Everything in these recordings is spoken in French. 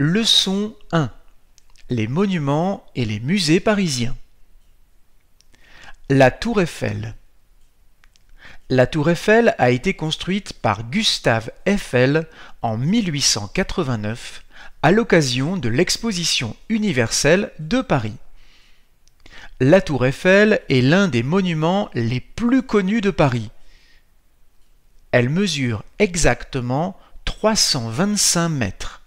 Leçon 1. Les monuments et les musées parisiens. La Tour Eiffel. La Tour Eiffel a été construite par Gustave Eiffel en 1889 à l'occasion de l'exposition universelle de Paris. La Tour Eiffel est l'un des monuments les plus connus de Paris. Elle mesure exactement 325 mètres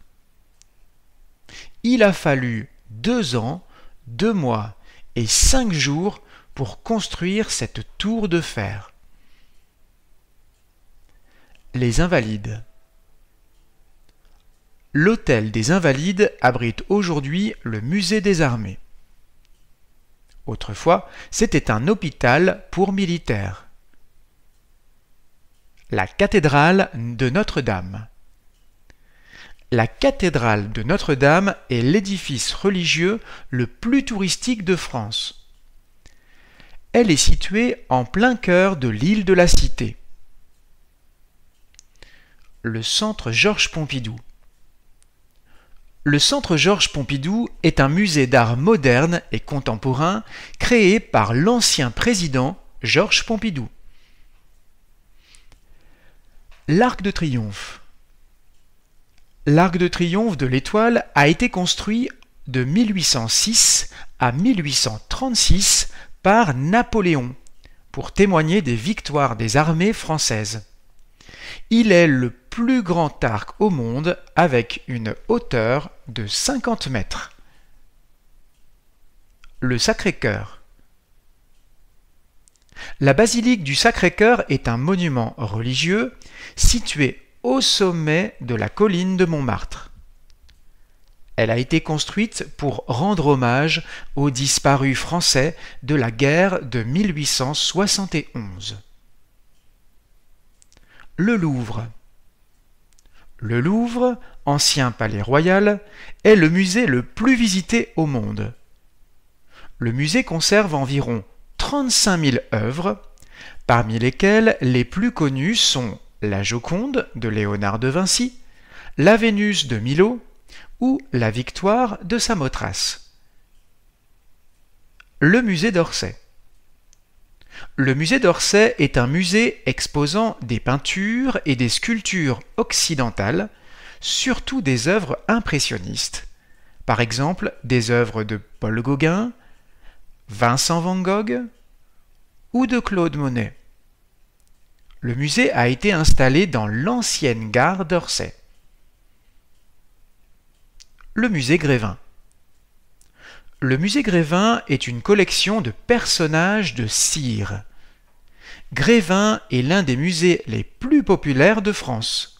il a fallu deux ans, deux mois et cinq jours pour construire cette tour de fer. Les Invalides. L'hôtel des Invalides abrite aujourd'hui le musée des armées. Autrefois, c'était un hôpital pour militaires. La cathédrale de Notre-Dame. La cathédrale de Notre-Dame est l'édifice religieux le plus touristique de France. Elle est située en plein cœur de l'île de la Cité. Le centre Georges Pompidou. Le centre Georges Pompidou est un musée d'art moderne et contemporain créé par l'ancien président Georges Pompidou. L'Arc de Triomphe. L'arc de triomphe de l'étoile a été construit de 1806 à 1836 par Napoléon pour témoigner des victoires des armées françaises. Il est le plus grand arc au monde avec une hauteur de 50 mètres. Le Sacré-Cœur. La basilique du Sacré-Cœur est un monument religieux situé au sommet de la colline de Montmartre. Elle a été construite pour rendre hommage aux disparus français de la guerre de 1871. Le Louvre. Le Louvre, ancien palais royal, est le musée le plus visité au monde. Le musée conserve environ 35 000 œuvres, parmi lesquelles les plus connues sont la Joconde de Léonard de Vinci, la Vénus de Milo ou la Victoire de Samothrace. Le musée d'Orsay. Le musée d'Orsay est un musée exposant des peintures et des sculptures occidentales, surtout des œuvres impressionnistes. Par exemple, des œuvres de Paul Gauguin, Vincent van Gogh ou de Claude Monet. Le musée a été installé dans l'ancienne gare d'Orsay. Le musée Grévin. Le musée Grévin est une collection de personnages de cire. Grévin est l'un des musées les plus populaires de France.